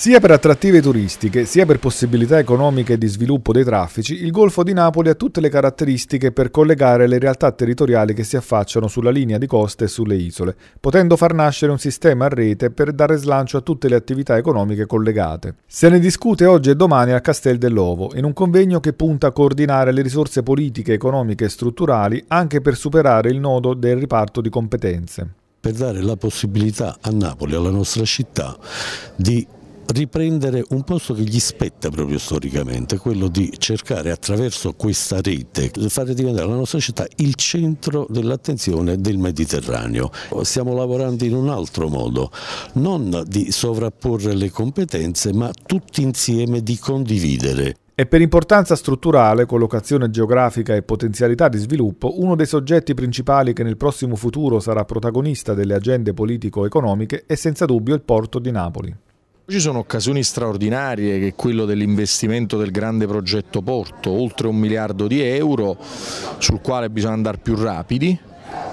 Sia per attrattive turistiche, sia per possibilità economiche di sviluppo dei traffici, il Golfo di Napoli ha tutte le caratteristiche per collegare le realtà territoriali che si affacciano sulla linea di costa e sulle isole, potendo far nascere un sistema a rete per dare slancio a tutte le attività economiche collegate. Se ne discute oggi e domani al Castel dell'Ovo, in un convegno che punta a coordinare le risorse politiche, economiche e strutturali anche per superare il nodo del riparto di competenze. Per dare la possibilità a Napoli, alla nostra città, di riprendere un posto che gli spetta proprio storicamente, quello di cercare attraverso questa rete di fare diventare la nostra città il centro dell'attenzione del Mediterraneo. Stiamo lavorando in un altro modo, non di sovrapporre le competenze ma tutti insieme di condividere. E per importanza strutturale, collocazione geografica e potenzialità di sviluppo uno dei soggetti principali che nel prossimo futuro sarà protagonista delle agende politico-economiche è senza dubbio il porto di Napoli. Ci sono occasioni straordinarie che è quello dell'investimento del grande progetto Porto, oltre un miliardo di euro sul quale bisogna andare più rapidi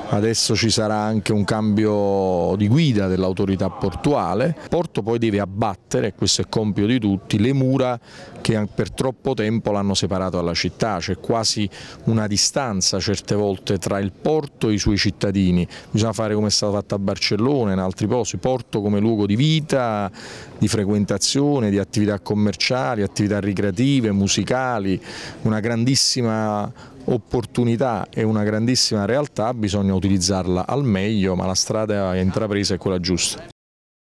adesso ci sarà anche un cambio di guida dell'autorità portuale. Porto poi deve abbattere, questo è compito di tutti, le mura che per troppo tempo l'hanno separato dalla città, c'è quasi una distanza certe volte tra il porto e i suoi cittadini, bisogna fare come è stato fatto a Barcellona, e in altri posti, porto come luogo di vita, di frequentazione, di attività commerciali, attività ricreative, musicali, una grandissima opportunità e una grandissima realtà, bisogna utilizzarla al meglio, ma la strada intrapresa è quella giusta.